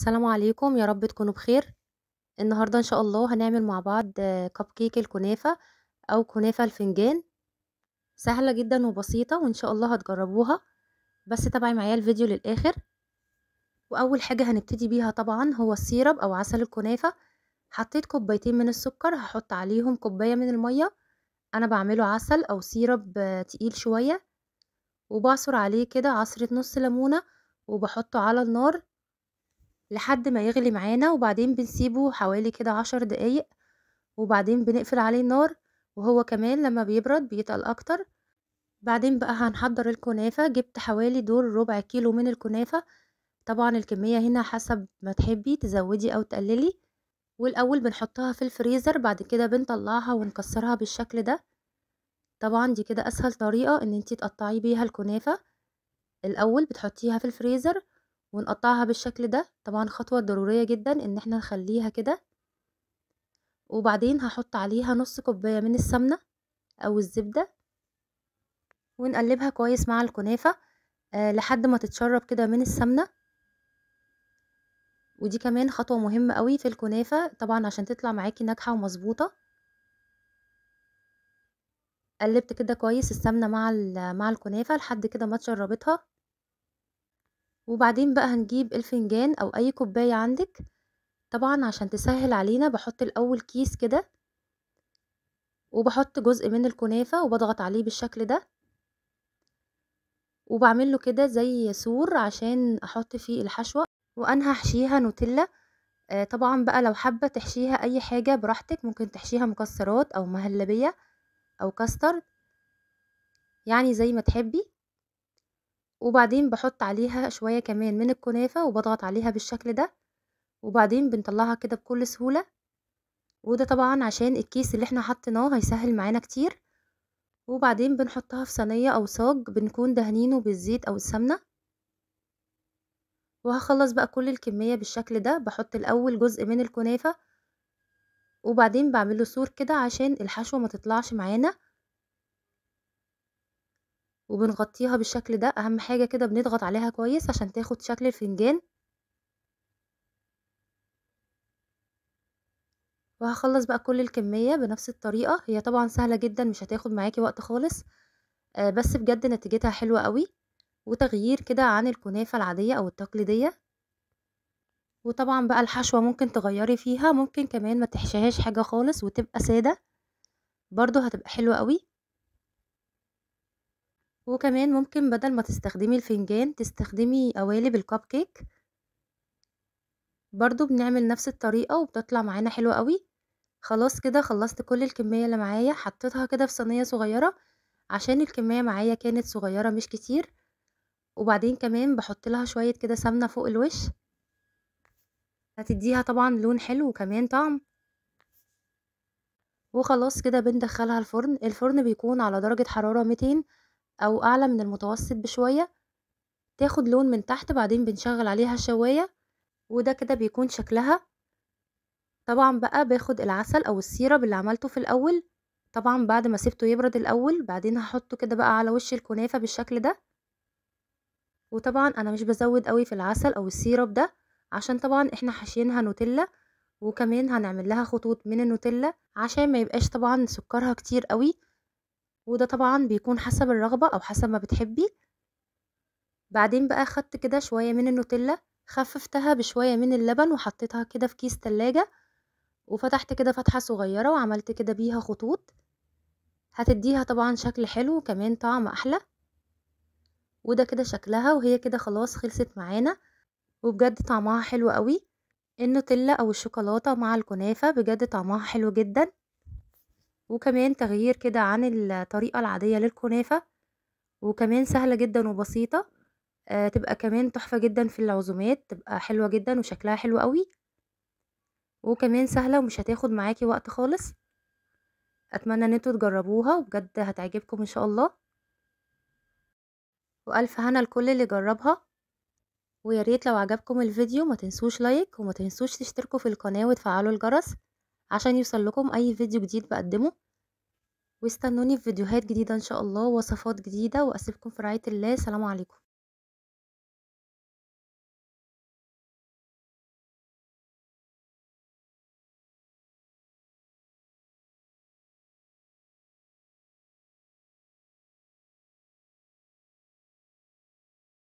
السلام عليكم يا رب تكونوا بخير النهاردة ان شاء الله هنعمل مع بعض كب كيك الكنافة او كنافة الفنجان سهلة جدا وبسيطة وان شاء الله هتجربوها بس تابعي معايا الفيديو للاخر واول حاجة هنبتدي بيها طبعا هو السيرب او عسل الكنافة حطيت كوبايتين من السكر هحط عليهم كوباية من المية انا بعمله عسل او سيرب تقيل شوية وبعصر عليه كده عصرة نص ليمونة وبحطه على النار لحد ما يغلي معانا وبعدين بنسيبه حوالي كده عشر دقايق وبعدين بنقفل عليه النار وهو كمان لما بيبرد بيتقل اكتر بعدين بقى هنحضر الكنافة جبت حوالي دور ربع كيلو من الكنافة طبعا الكمية هنا حسب ما تحبي تزودي او تقللي والاول بنحطها في الفريزر بعد كده بنطلعها ونكسرها بالشكل ده طبعا دي كده اسهل طريقة ان انتي تقطعي بيها الكنافة الاول بتحطيها في الفريزر ونقطعها بالشكل ده طبعا خطوة ضرورية جدا ان احنا نخليها كده وبعدين هحط عليها نص كوباية من السمنة او الزبدة ونقلبها كويس مع الكنافة أه لحد ما تتشرب كده من السمنة ودي كمان خطوة مهمة قوي في الكنافة طبعا عشان تطلع معاكي ناجحة ومظبوطة قلبت كده كويس السمنة مع, مع الكنافة لحد كده ما تشربتها وبعدين بقى هنجيب الفنجان او اي كوبايه عندك طبعا عشان تسهل علينا بحط الاول كيس كده وبحط جزء من الكنافه وبضغط عليه بالشكل ده وبعمل له كده زي سور عشان احط فيه الحشوه وانا هحشيها نوتيلا آه طبعا بقى لو حابه تحشيها اي حاجه براحتك ممكن تحشيها مكسرات او مهلبيه او كاسترد يعني زي ما تحبي وبعدين بحط عليها شوية كمان من الكنافة وبضغط عليها بالشكل ده وبعدين بنطلعها كده بكل سهولة وده طبعا عشان الكيس اللي احنا حطيناه هيسهل معانا كتير وبعدين بنحطها في صينية او صاج بنكون دهنينه بالزيت او السمنة وهخلص بقى كل الكمية بالشكل ده بحط الاول جزء من الكنافة وبعدين بعمله سور كده عشان الحشوة ما تطلعش معانا وبنغطيها بالشكل ده اهم حاجة كده بنضغط عليها كويس عشان تاخد شكل الفنجان وهخلص بقى كل الكمية بنفس الطريقة هي طبعا سهلة جدا مش هتاخد معاكي وقت خالص آه، بس بجد نتيجتها حلوة قوي وتغيير كده عن الكنافة العادية او التقليدية وطبعا بقى الحشوة ممكن تغيري فيها ممكن كمان ما تحشيهاش حاجة خالص وتبقى سادة برضو هتبقى حلوة قوي وكمان ممكن بدل ما تستخدمي الفنجان تستخدمي قوالب الكب كيك برضو بنعمل نفس الطريقة وبتطلع معانا حلوة قوي خلاص كده خلصت كل الكمية اللي معايا حطيتها كده في صينية صغيرة عشان الكمية معايا كانت صغيرة مش كتير وبعدين كمان بحط لها شوية كده سمنة فوق الوش هتديها طبعا لون حلو وكمان طعم وخلاص كده بندخلها الفرن الفرن بيكون على درجة حرارة 200 أو أعلى من المتوسط بشوية تاخد لون من تحت بعدين بنشغل عليها شواية وده كده بيكون شكلها طبعا بقى باخد العسل أو السيرب اللي عملته في الأول طبعا بعد ما سيبته يبرد الأول بعدين هحطه كده بقى على وش الكنافة بالشكل ده وطبعا أنا مش بزود قوي في العسل أو السيرب ده عشان طبعا احنا حاشينها نوتيلا وكمان هنعمل لها خطوط من النوتيلا عشان ما يبقاش طبعا سكرها كتير قوي وده طبعا بيكون حسب الرغبة أو حسب ما بتحبي بعدين بقى خدت كده شوية من النوتيلا خففتها بشوية من اللبن وحطيتها كده في كيس تلاجة وفتحت كده فتحة صغيرة وعملت كده بيها خطوط هتديها طبعا شكل حلو وكمان طعم أحلى وده كده شكلها وهي كده خلاص خلصت معانا وبجد طعمها حلو قوي النوتيلا أو الشوكولاتة مع الكنافة بجد طعمها حلو جدا وكمان تغيير كده عن الطريقة العادية للكنافة وكمان سهلة جدا وبسيطة آه تبقى كمان تحفة جدا في العزومات تبقى حلوة جدا وشكلها حلو قوي وكمان سهلة ومش هتاخد معاكي وقت خالص أتمنى ان انتوا تجربوها وبجد هتعجبكم ان شاء الله وألف هنا لكل اللي جربها وياريت لو عجبكم الفيديو ما تنسوش لايك وما تنسوش تشتركوا في القناة وتفعلوا الجرس عشان يوصل لكم اي فيديو جديد بقدمه واستنوني في فيديوهات جديدة ان شاء الله وصفات جديدة واسيبكم في رعاية الله سلام عليكم